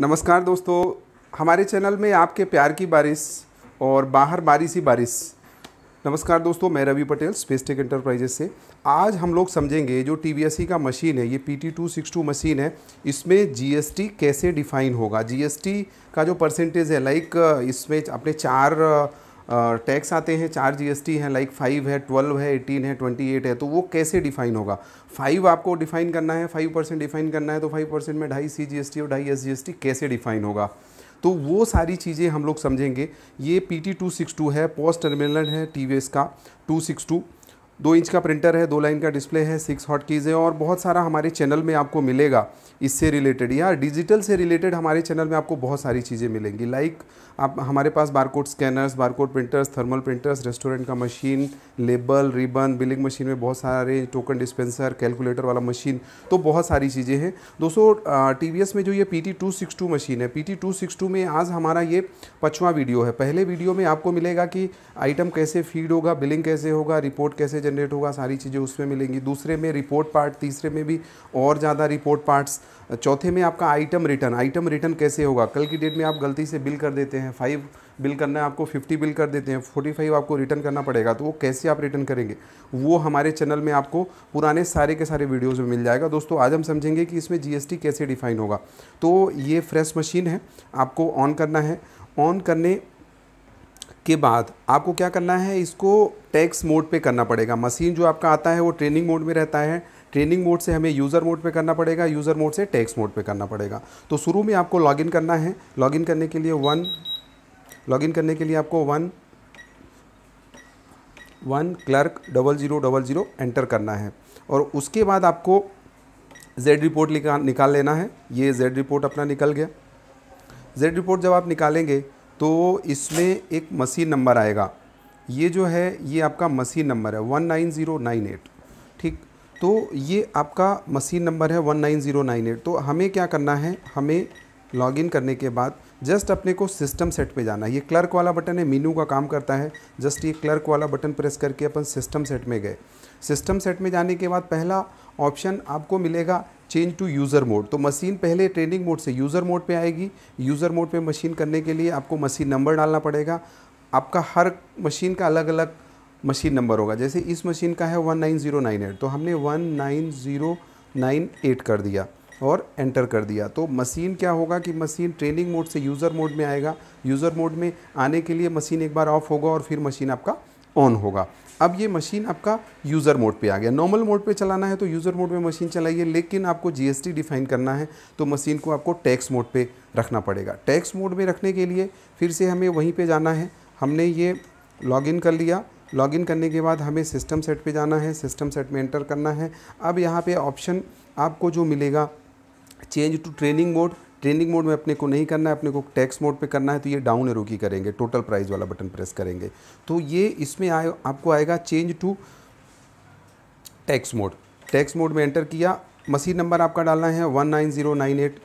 नमस्कार दोस्तों हमारे चैनल में आपके प्यार की बारिश और बाहर बारिश ही बारिश नमस्कार दोस्तों मैं Ravi Patel space tech enterprises से आज हम लोग समझेंगे जो टी e का मशीन है ये P T two six two machine है इसमें जीएसटी कैसे डिफाइन होगा जीएसटी का जो परसेंटेज है लाइक इसमें अपने चार टैक्स आते हैं चार जीएसटी हैं लाइक फाइव है ट्वेल्व है एटीन है ट्वेंटी एट है तो वो कैसे डिफाइन होगा फाइव आपको डिफाइन करना है फाइव परसेंट डिफाइन करना है तो फाइव परसेंट में ढाई सी जीएसटी और ढाई एस जीएसटी कैसे डिफाइन होगा तो वो सारी चीज़ें हम लोग समझेंगे ये P T two six two है पोस्ट टर्मिनल है टी वी एस का टू सिक्स टू दो इंच का प्रिंटर है दो लाइन का डिस्प्ले है सिक्स हॉट कीज़ है और बहुत सारा हमारे चैनल में आपको मिलेगा इससे रिलेटेड या डिजिटल से रिलेटेड हमारे चैनल में आपको बहुत सारी चीज़ें मिलेंगी लाइक आप हमारे पास barcode scanners barcode printers thermal printers restaurant का machine label ribbon billing machine में बहुत सारे टोकन डिस्पेंसर कैलकुलेटर वाला मशीन तो बहुत सारी चीज़ें हैं दोस्तों टी में जो ये पी टी मशीन है पी टी में आज हमारा ये पचवा वीडियो है पहले वीडियो में आपको मिलेगा कि आइटम कैसे फीड होगा बिलिंग कैसे होगा रिपोर्ट कैसे जनरेट होगा सारी चीज़ें उसमें मिलेंगी दूसरे में रिपोर्ट पार्ट तीसरे में भी और ज़्यादा रिपोर्ट पार्ट्स चौथे में आपका आइटम रिटर्न आइटम रिटर्न कैसे होगा कल की डेट में आप गलती से बिल कर देते हैं फाइव बिल करना है आपको फिफ्टी बिल कर देते हैं फोर्टी फाइव आपको रिटर्न करना पड़ेगा तो वो कैसे आप रिटर्न करेंगे वो हमारे चैनल में आपको पुराने सारे के सारे वीडियोज़ में मिल जाएगा दोस्तों आज हम समझेंगे कि इसमें जीएसटी कैसे डिफाइन होगा तो ये फ्रेश मशीन है आपको ऑन करना है ऑन करने के बाद आपको क्या करना है इसको टैक्स मोड पे करना पड़ेगा मशीन जो आपका आता है वो ट्रेनिंग मोड में रहता है ट्रेनिंग मोड से हमें यूज़र मोड पे करना पड़ेगा यूज़र मोड से टैक्स मोड पे करना पड़ेगा तो शुरू में आपको लॉगिन करना है लॉगिन करने के लिए वन लॉगिन करने के लिए आपको one one clerk double zero double zero enter करना है और उसके बाद आपको जेड रिपोर्ट निकाल लेना है ये जेड रिपोर्ट अपना निकल गया जेड रिपोर्ट जब आप निकालेंगे तो इसमें एक मसीन नंबर आएगा ये जो है ये आपका मसीन नंबर है one nine zero nine eight ठीक तो ये आपका मसीन नंबर है one nine zero nine eight तो हमें क्या करना है हमें लॉगिन करने के बाद जस्ट अपने को सिस्टम सेट पे जाना है ये क्लर्क वाला बटन है मीनू का काम करता है जस्ट ये क्लर्क वाला बटन प्रेस करके अपन सिस्टम सेट में गए सिस्टम सेट में जाने के बाद पहला ऑप्शन आपको मिलेगा चेंज टू यूज़र मोड तो मशीन पहले ट्रेनिंग मोड से यूज़र मोड पे आएगी यूज़र मोड पे मशीन करने के लिए आपको मशीन नंबर डालना पड़ेगा आपका हर मशीन का अलग अलग मशीन नंबर होगा जैसे इस मशीन का है one nine zero nine eight तो हमने one nine zero nine eight कर दिया और एंटर कर दिया तो मशीन क्या होगा कि मशीन ट्रेनिंग मोड से यूज़र मोड में आएगा यूज़र मोड में आने के लिए मशीन एक बार ऑफ होगा और फिर मशीन आपका ऑन होगा अब ये मशीन आपका यूज़र मोड पे आ गया नॉर्मल मोड पे चलाना है तो यूज़र मोड में मशीन चलाइए लेकिन आपको जीएसटी डिफाइन करना है तो मशीन को आपको टैक्स मोड पे रखना पड़ेगा टैक्स मोड में रखने के लिए फिर से हमें वहीं पे जाना है हमने ये लॉगिन कर लिया लॉगिन करने के बाद हमें सिस्टम सेट पे जाना है सिस्टम सेट में एंटर करना है अब यहाँ पे ऑप्शन आपको जो मिलेगा change to training mode training mode में अपने को नहीं करना है अपने को टैक्स मोड पे करना है तो ये डाउन एरो की करेंगे टोटल प्राइस वाला बटन प्रेस करेंगे तो ये इसमें आए आपको आएगा change to tax mode tax mode में एंटर किया मशीन नंबर आपका डालना है one nine zero nine eight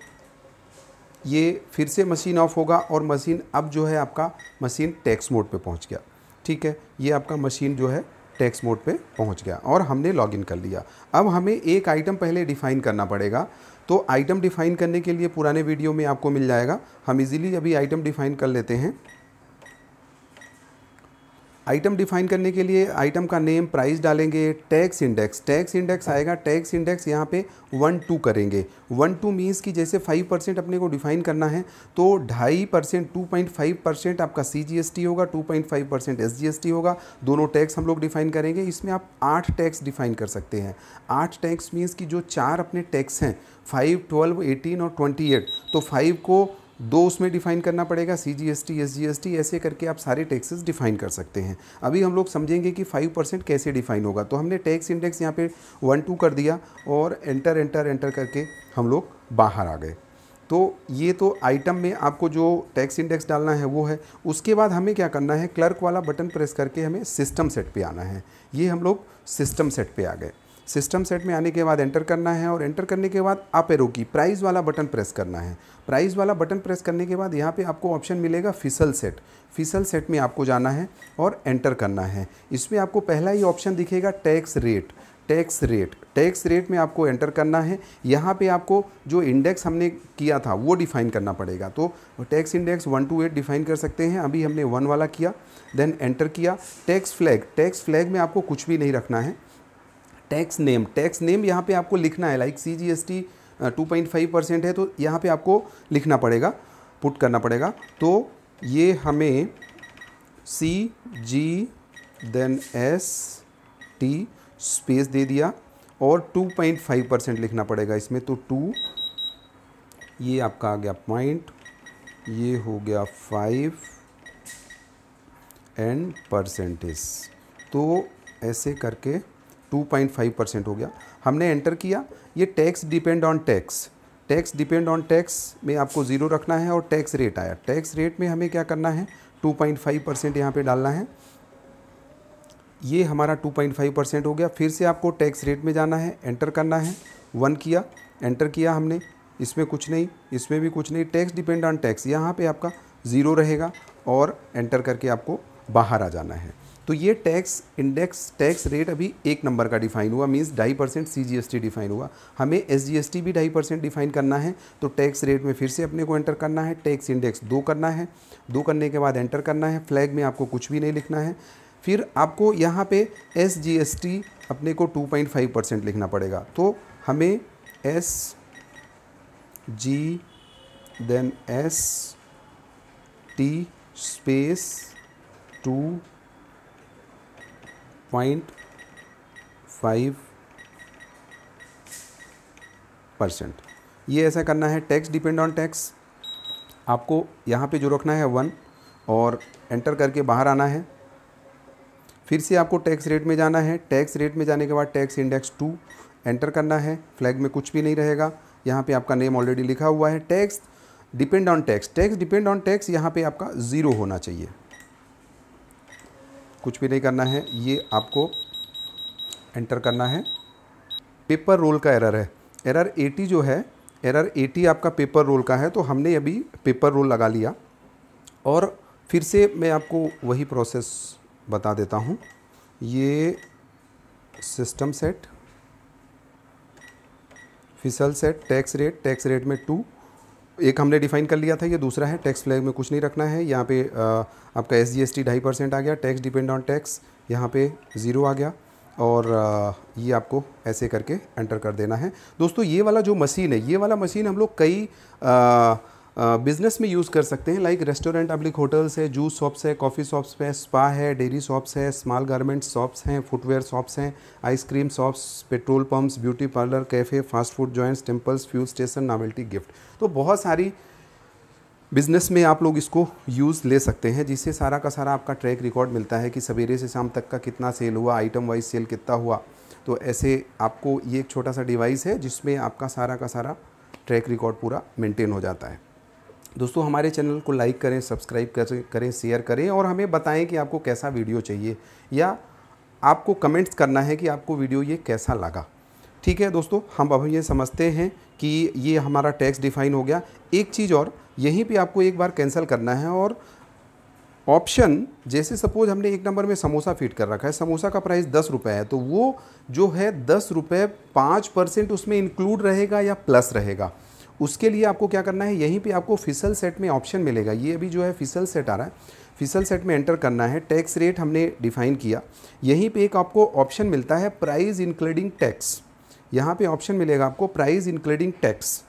ये फिर से मशीन ऑफ होगा और मशीन अब जो है आपका मशीन टैक्स मोड पे पहुंच गया ठीक है ये आपका मशीन जो है टैक्स मोड पे पहुंच गया और हमने लॉगिन कर लिया अब हमें एक आइटम पहले डिफ़ाइन करना पड़ेगा तो आइटम डिफ़ाइन करने के लिए पुराने वीडियो में आपको मिल जाएगा हम इजीली अभी आइटम डिफ़ाइन कर लेते हैं आइटम डिफाइन करने के लिए आइटम का नेम प्राइस डालेंगे टैक्स इंडेक्स टैक्स इंडेक्स आएगा टैक्स इंडेक्स यहाँ पे वन टू करेंगे वन टू मीन्स कि जैसे फाइव परसेंट अपने को डिफाइन करना है तो ढाई percent two point five percent आपका सी जी एस टी होगा two point five percent S G S T होगा दोनों टैक्स हम लोग डिफाइन करेंगे इसमें आप आठ टैक्स डिफाइन कर सकते हैं आठ टैक्स मीन्स कि जो चार अपने टैक्स हैं फाइव ट्वेल्व एटीन और ट्वेंटी एट तो फाइव को दो उसमें डिफाइन करना पड़ेगा C G S T S G S T ऐसे करके आप सारे टैक्सेस डिफाइन कर सकते हैं अभी हम लोग समझेंगे कि फाइव परसेंट कैसे डिफाइन होगा तो हमने टैक्स इंडेक्स यहाँ पे वन टू कर दिया और एंटर एंटर एंटर करके हम लोग बाहर आ गए तो ये तो आइटम में आपको जो टैक्स इंडेक्स डालना है वो है उसके बाद हमें क्या करना है क्लर्क वाला बटन प्रेस करके हमें सिस्टम सेट पर आना है ये हम लोग सिस्टम सेट पर आ गए सिस्टम सेट में आने के बाद एंटर करना है और एंटर करने के बाद आप एरो की प्राइस वाला बटन प्रेस करना है प्राइस वाला बटन प्रेस करने के बाद यहाँ पे आपको ऑप्शन मिलेगा फिसल सेट फिसल सेट में आपको जाना है और एंटर करना है इसमें आपको पहला ही ऑप्शन दिखेगा tax rate tax rate tax rate में आपको एंटर करना है यहाँ पे आपको जो इंडेक्स हमने किया था वो डिफ़ाइन करना पड़ेगा तो tax index one two eight define कर सकते हैं अभी हमने वन वाला किया देन एंटर किया टैक्स फ्लैग टैक्स फ्लैग में आपको कुछ भी नहीं रखना है टैक्स नेम टैक्स नेम यहाँ पे आपको लिखना है like C G S T two point five percent है तो यहाँ पे आपको लिखना पड़ेगा पुट करना पड़ेगा तो ये हमें C G then S T space दे दिया और टू पॉइंट फाइव परसेंट लिखना पड़ेगा इसमें तो टू ये आपका आ गया पॉइंट ये हो गया फाइव एंड परसेंटेज तो ऐसे करके 2.5 परसेंट हो गया हमने एंटर किया ये tax depend on tax tax depend on tax में आपको ज़ीरो रखना है और टैक्स रेट आया टैक्स रेट में हमें क्या करना है 2.5 परसेंट यहाँ पर डालना है ये हमारा 2.5 परसेंट हो गया फिर से आपको टैक्स रेट में जाना है एंटर करना है वन किया एंटर किया हमने इसमें कुछ नहीं इसमें भी कुछ नहीं टैक्स डिपेंड ऑन टैक्स यहाँ पर आपका ज़ीरो रहेगा और एंटर करके आपको बाहर आ जाना है तो ये टैक्स इंडेक्स टैक्स रेट अभी एक नंबर का डिफाइन हुआ मीन्स ढाई percent C G S T define हुआ हमें एस जी एस टी भी ढाई परसेंट डिफाइन करना है तो टैक्स रेट में फिर से अपने को एंटर करना है टैक्स इंडेक्स दो करना है दो करने के बाद एंटर करना है फ्लैग में आपको कुछ भी नहीं लिखना है फिर आपको यहाँ पे एस जी एस टी अपने को टू पॉइंट फाइव परसेंट लिखना पड़ेगा तो हमें S G then S T space two point five percent ये ऐसा करना है टैक्स डिपेंड ऑन टैक्स आपको यहाँ पे जो रखना है वन और एंटर करके बाहर आना है फिर से आपको टैक्स रेट में जाना है टैक्स रेट में जाने के बाद टैक्स इंडेक्स टू एंटर करना है फ्लैग में कुछ भी नहीं रहेगा यहाँ पे आपका नेम ऑलरेडी लिखा हुआ है tax depend on tax tax depend on tax यहाँ पे आपका ज़ीरो होना चाहिए कुछ भी नहीं करना है ये आपको एंटर करना है पेपर रोल का एरर है एरर 80 जो है एरर 80 आपका पेपर रोल का है तो हमने अभी पेपर रोल लगा लिया और फिर से मैं आपको वही प्रोसेस बता देता हूँ ये system set fiscal set tax rate tax rate में टू एक हमने डिफाइन कर लिया था ये दूसरा है टैक्स फ्लैग में कुछ नहीं रखना है यहाँ पे आपका एस जी एस टी ढाई परसेंट आ गया टैक्स डिपेंड ऑन टैक्स यहाँ पे ज़ीरो आ गया और ये आपको ऐसे करके एंटर कर देना है दोस्तों ये वाला जो मशीन है ये वाला मशीन हम लोग कई बिज़नेस में यूज़ कर सकते हैं लाइक रेस्टोरेंट पब्लिक होटल्स है जूस शॉप्स है कॉफ़ी शॉप्स है स्पा है डेयरी शॉप्स है स्मॉल गारमेंट शॉप्स हैं फुटवेयर शॉप्स हैं ice cream shops petrol pumps beauty parlour cafe fast food joints temples fuel station novelty gift तो बहुत सारी बिज़नेस में आप लोग इसको यूज़ ले सकते हैं जिससे सारा का सारा आपका ट्रैक रिकॉर्ड मिलता है कि सवेरे से शाम तक का कितना सेल हुआ आइटम वाइज सेल कितना हुआ तो ऐसे आपको ये एक छोटा सा डिवाइस है जिसमें आपका सारा का सारा ट्रैक रिकॉर्ड पूरा मेंटेन हो जाता है दोस्तों हमारे चैनल को लाइक करें सब्सक्राइब करें शेयर करें और हमें बताएं कि आपको कैसा वीडियो चाहिए या आपको कमेंट्स करना है कि आपको वीडियो ये कैसा लगा ठीक है दोस्तों हम अब ये समझते हैं कि ये हमारा टैक्स डिफाइन हो गया एक चीज़ और यहीं पे आपको एक बार कैंसिल करना है और ऑप्शन जैसे सपोज हमने एक नंबर में समोसा फिट कर रखा है समोसा का प्राइस दस रुपये है तो वो जो है दस रुपये पाँच परसेंट उसमें इंक्लूड रहेगा या प्लस रहेगा उसके लिए आपको क्या करना है यहीं पे आपको फिसल सेट में ऑप्शन मिलेगा ये अभी जो है फिसल सेट आ रहा है फिसल सेट में एंटर करना है टैक्स रेट हमने डिफाइन किया यहीं पे एक आपको ऑप्शन मिलता है प्राइस इंक्लूडिंग टैक्स यहाँ पे ऑप्शन मिलेगा आपको price including tax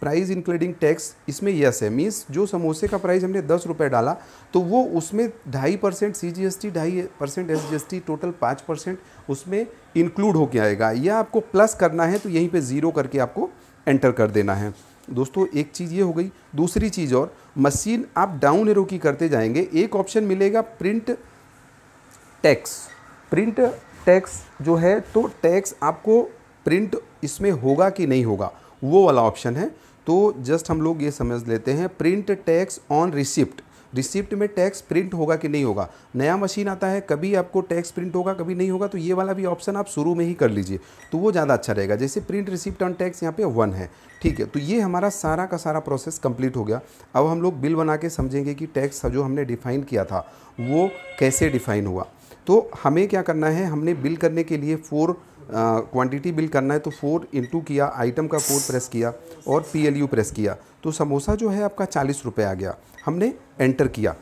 price including tax इसमें यस है मीन्स जो समोसे का प्राइस हमने दस रुपये डाला तो वो उसमें ढाई percent C G S T ढाई percent S G S T total पाँच परसेंट उसमें इंक्लूड होके आएगा या आपको प्लस करना है तो यहीं पे ज़ीरो करके आपको एंटर कर देना है दोस्तों एक चीज़ ये हो गई दूसरी चीज़ और मशीन आप डाउन एरो की करते जाएंगे एक ऑप्शन मिलेगा प्रिंट टैक्स प्रिंट टैक्स जो है तो टैक्स आपको प्रिंट इसमें होगा कि नहीं होगा वो वाला ऑप्शन है तो जस्ट हम लोग ये समझ लेते हैं print tax on receipt receipt में टैक्स प्रिंट होगा कि नहीं होगा नया मशीन आता है कभी आपको टैक्स प्रिंट होगा कभी नहीं होगा तो ये वाला भी ऑप्शन आप शुरू में ही कर लीजिए तो वो ज़्यादा अच्छा रहेगा जैसे प्रिंट रिसिप्ट ऑन टैक्स यहाँ पे वन है ठीक है तो ये हमारा सारा का सारा प्रोसेस कंप्लीट हो गया अब हम लोग बिल बना के समझेंगे कि टैक्स जो हमने डिफ़ाइन किया था वो कैसे डिफ़ाइन हुआ तो हमें क्या करना है हमने बिल करने के लिए फोर क्वांटिटी बिल करना है तो फोर इंटू किया आइटम का कोड प्रेस किया और पी प्रेस किया तो समोसा जो है आपका चालीस रुपये आ गया हमने एंटर किया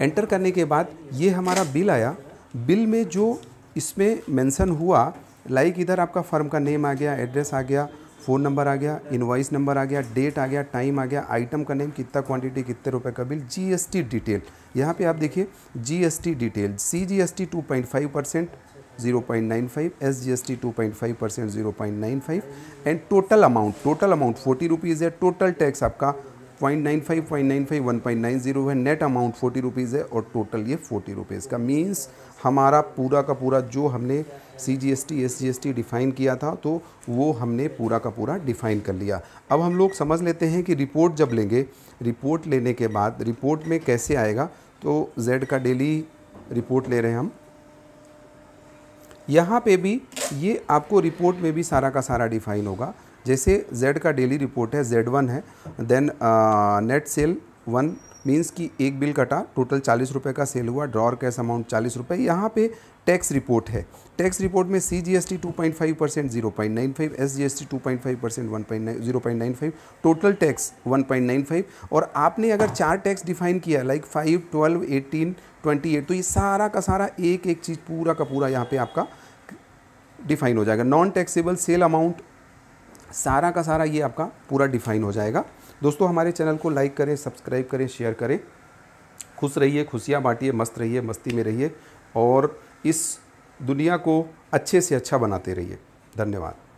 एंटर करने के बाद ये हमारा बिल आया बिल में जो इसमें मेंशन हुआ लाइक इधर आपका फर्म का नेम आ गया एड्रेस आ गया फ़ोन नंबर आ गया इन्वाइस नंबर आ गया डेट आ गया टाइम आ गया आइटम का नेम कितना क्वांटिटी कितने रुपए का बिल जीएसटी डिटेल यहाँ पे आप देखिए GST detail C G S T two point five percent zero point nine five S G S T two point five percent zero point nine five and total amount total amount forty rupees है total tax आपका point nine five point nine five one point nine zero है net amount forty rupees है और total ये forty rupees का means हमारा पूरा का पूरा जो हमने C G S T S G S T define किया था तो वो हमने पूरा का पूरा डिफ़ाइन कर लिया अब हम लोग समझ लेते हैं कि रिपोर्ट जब लेंगे रिपोर्ट लेने के बाद रिपोर्ट में कैसे आएगा तो जेड का डेली रिपोर्ट ले रहे हैं हम यहाँ पे भी ये आपको रिपोर्ट में भी सारा का सारा डिफ़ाइन होगा जैसे Z का डेली रिपोर्ट है Z1 है then net sale one means कि एक बिल कटा टोटल चालीस रुपये का सेल हुआ ड्रॉर कैश अमाउंट चालीस रुपये यहाँ पे टैक्स रिपोर्ट है टैक्स रिपोर्ट में C G S T two point five percent zero point nine five S G S T two point five percent one point nine zero point nine five total tax one point nine five और आपने अगर चार tax define किया like five twelve eighteen twenty eight तो ये सारा का सारा एक एक चीज़ पूरा का पूरा यहाँ पे आपका डिफाइन हो जाएगा नॉन टैक्सेबल सेल अमाउंट सारा का सारा ये आपका पूरा डिफाइन हो जाएगा दोस्तों हमारे चैनल को लाइक करें सब्सक्राइब करें शेयर करें खुश रहिए खुशियाँ बांटिए मस्त रहिए मस्ती में रहिए और इस दुनिया को अच्छे से अच्छा बनाते रहिए धन्यवाद